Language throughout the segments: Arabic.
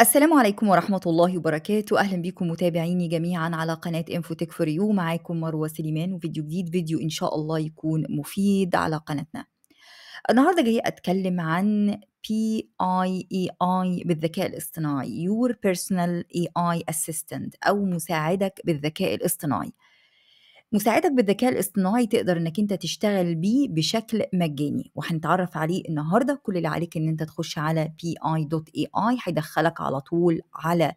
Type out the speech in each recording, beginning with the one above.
السلام عليكم ورحمة الله وبركاته أهلا بكم متابعيني جميعا على قناة انفوتك فور يو معاكم مروة سليمان وفيديو جديد فيديو إن شاء الله يكون مفيد على قناتنا النهاردة جاية أتكلم عن PIEI e بالذكاء الاصطناعي Your Personal AI Assistant أو مساعدك بالذكاء الاصطناعي مساعدك بالذكاء الاصطناعي تقدر انك انت تشتغل بيه بشكل مجاني وهنتعرف عليه النهارده كل اللي عليك ان انت تخش على pi.ai هيدخلك على طول على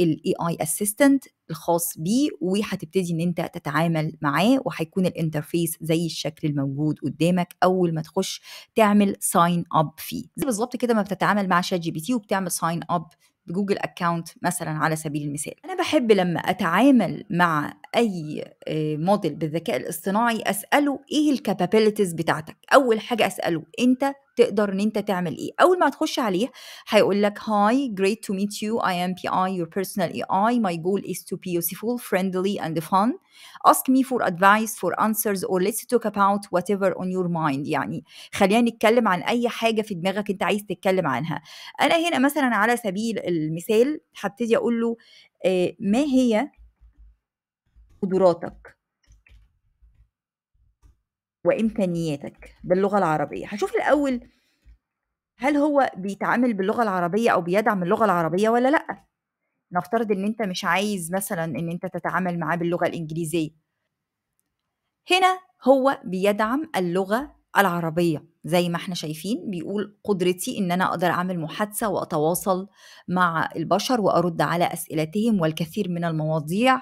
الاي اي اسيستنت الخاص بيه وهتبتدي ان انت تتعامل معاه وهيكون الانترفيس زي الشكل الموجود قدامك اول ما تخش تعمل ساين اب فيه زي بالظبط كده ما بتتعامل مع شات جي بي تي وبتعمل ساين اب جوجل اكاونت مثلا على سبيل المثال انا بحب لما اتعامل مع اي موديل آه، بالذكاء الاصطناعي اساله ايه الكابابيلتيز بتاعتك اول حاجه اساله انت تقدر ان انت تعمل ايه اول ما تخش عليه هيقول لك هاي جريت تو يو اي ام بي اي يور بيرسونال اي اي ماي جول از تو بي يوسفول فريندلي اند فان اسك مي فور ادفايس فور انسرز اور ليتس توك اباوت وات ايفر اون يور مايند يعني خلينا نتكلم عن اي حاجه في دماغك انت عايز تتكلم عنها انا هنا مثلا على سبيل المثال هبتدي اقول له آه، ما هي قدراتك وإمكانياتك باللغة العربية هشوف الأول هل هو بيتعامل باللغة العربية أو بيدعم اللغة العربية ولا لأ نفترض إن أنت مش عايز مثلا إن أنت تتعامل معاه باللغة الإنجليزية هنا هو بيدعم اللغة العربية زي ما احنا شايفين بيقول قدرتي ان انا اقدر اعمل محادثه واتواصل مع البشر وارد على اسئلتهم والكثير من المواضيع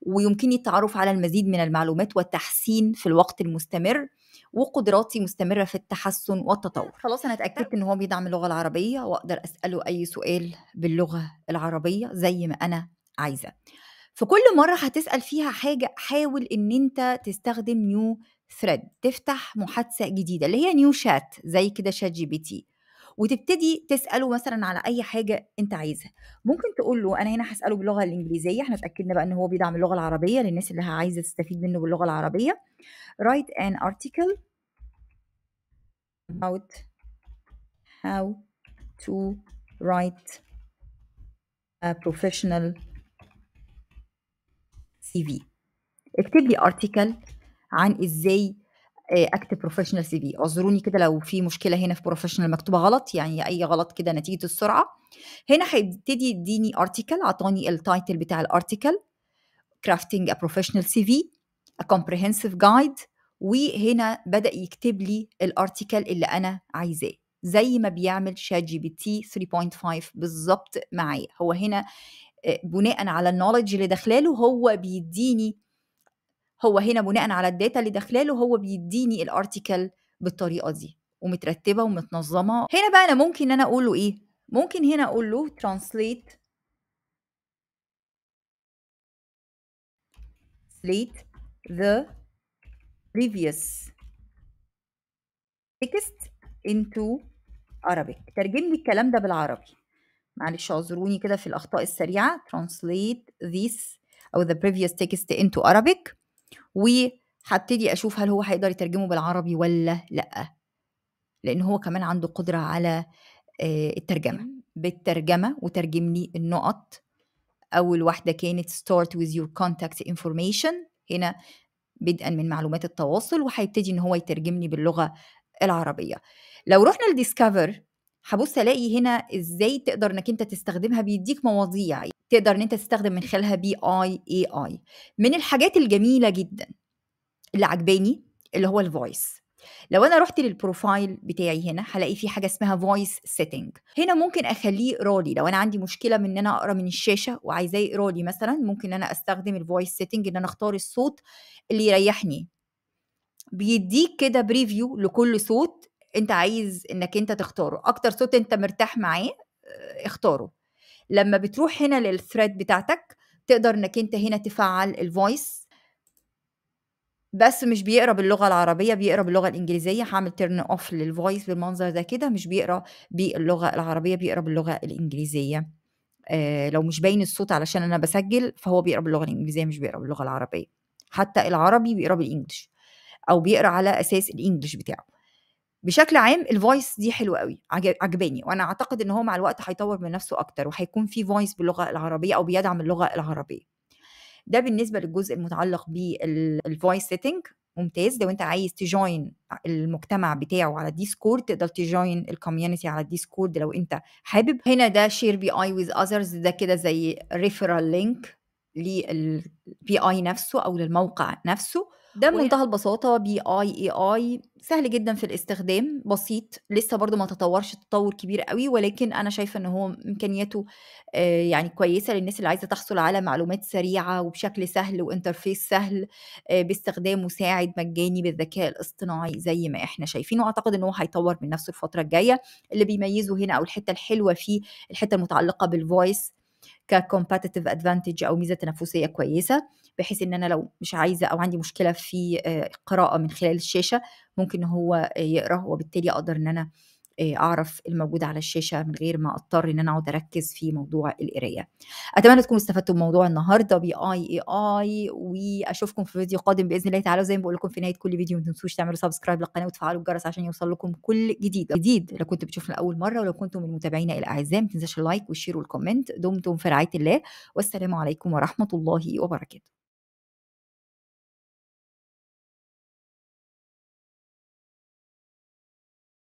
ويمكنني التعرف على المزيد من المعلومات والتحسين في الوقت المستمر وقدراتي مستمره في التحسن والتطور خلاص انا اتاكدت ان هو بيدعم اللغه العربيه واقدر اساله اي سؤال باللغه العربيه زي ما انا عايزه في كل مره هتسال فيها حاجه حاول ان انت تستخدم نيو ثريد تفتح محادثه جديده اللي هي نيو شات زي كده شات جي بي تي وتبتدي تساله مثلا على اي حاجه انت عايزها ممكن تقول له انا هنا هساله باللغه الانجليزيه احنا اتاكدنا بقى ان هو بيدعم اللغه العربيه للناس اللي عايزه تستفيد منه باللغه العربيه write an article about how to write a professional CV اكتب لي article عن ازاي اكتب بروفيشنال سي في اعذروني كده لو في مشكله هنا في بروفيشنال مكتوبه غلط يعني اي غلط كده نتيجه السرعه هنا هيبتدي يديني ارتكل عطاني التايتل بتاع الارتكل ا بروفيشنال سي في ا كومبريهنسيف جايد وهنا بدا يكتب لي الارتكل اللي انا عايزاه زي ما بيعمل شات جي بي تي 3.5 بالظبط معايا هو هنا آه، بناء على النولج اللي داخلاله هو بيديني هو هنا بناء على الداتا اللي داخلاله هو بيديني الارتيكل بالطريقه دي ومترتبه ومتنظمه هنا بقى انا ممكن ان انا اقول له ايه ممكن هنا اقول له ترانسليت the previous text into Arabic ترجم لي الكلام ده بالعربي معلش اعذروني كده في الاخطاء السريعه translate this او the previous text into Arabic وهبتدي اشوف هل هو هيقدر يترجمه بالعربي ولا لا لان هو كمان عنده قدره على الترجمه بالترجمه وترجم لي النقط اول واحده كانت start with your contact information هنا بدءا من معلومات التواصل وهيبتدي ان هو يترجمني باللغه العربيه لو رحنا لديسكفر هبص الاقي هنا ازاي تقدر انك انت تستخدمها بيديك مواضيع تقدر ان انت تستخدم من خلالها بي اي اي اي من الحاجات الجميله جدا اللي عجباني اللي هو الفويس لو انا رحت للبروفايل بتاعي هنا هلاقي في حاجه اسمها فويس سيتنج هنا ممكن اخليه يقرا لي لو انا عندي مشكله من ان انا اقرا من الشاشه وعايزاه يقرا لي مثلا ممكن انا استخدم الفويس سيتنج ان انا اختار الصوت اللي يريحني بيديك كده بريفيو لكل صوت انت عايز انك انت تختاره اكتر صوت انت مرتاح معاه آه، اختاره لما بتروح هنا للثريد بتاعتك تقدر انك انت هنا تفعل الفويس بس مش بيقرا باللغه العربيه بيقرا باللغه الانجليزيه هعمل تيرن اوف للفويس بالمنظر ده كده مش بيقرا باللغه العربيه بيقرا باللغه الانجليزيه آه لو مش باين الصوت علشان انا بسجل فهو بيقرا باللغه الانجليزيه مش بيقرا باللغه العربيه حتى العربي بيقرا بالانجلش او بيقرا على اساس الانجلش بتاعه بشكل عام الفويس دي حلوه قوي عجباني وانا اعتقد ان هو مع الوقت هيطور من نفسه اكتر وهيكون في فويس باللغه العربيه او بيدعم اللغه العربيه ده بالنسبه للجزء المتعلق بالفويس سيتنج ممتاز لو انت عايز تجوين المجتمع بتاعه على الديسكورد تقدر تجوين الكوميونتي على الديسكورد لو انت حابب هنا ده شير بي اي ويز اذرز ده كده زي ريفرال لينك للبي اي نفسه او للموقع نفسه ده بمنتهى البساطة بي اي اي اي سهل جدا في الاستخدام بسيط لسه برضو ما تطورش تطور كبير قوي ولكن انا شايفة ان هو امكانياته يعني كويسة للناس اللي عايزة تحصل على معلومات سريعة وبشكل سهل وانترفيس سهل باستخدام مساعد مجاني بالذكاء الاصطناعي زي ما احنا شايفين واعتقد ان هو هيطور من نفسه الفترة الجاية اللي بيميزه هنا او الحتة الحلوة فيه الحتة المتعلقة بالفويس ككومباتيتيف ادفانتج او ميزه تنافسيه كويسه بحيث ان انا لو مش عايزه او عندي مشكله في آه، قراءه من خلال الشاشه ممكن هو يقرا وبالتالي اقدر ان انا اعرف الموجود على الشاشه من غير ما اضطر ان انا اقعد اركز في موضوع القرايه اتمنى تكونوا استفدتوا من موضوع النهارده بي اي اي اي واشوفكم في فيديو قادم باذن الله تعالى زي ما بقول لكم في نهايه كل فيديو ما تنسوش تعملوا سبسكرايب للقناه وتفعلوا الجرس عشان يوصل لكم كل جديد جديد لو كنت بتشوفنا اول مره ولو كنتم من متابعينا الاعزاء ما تنساش اللايك والشير والكومنت دمتم في رعايه الله والسلام عليكم ورحمه الله وبركاته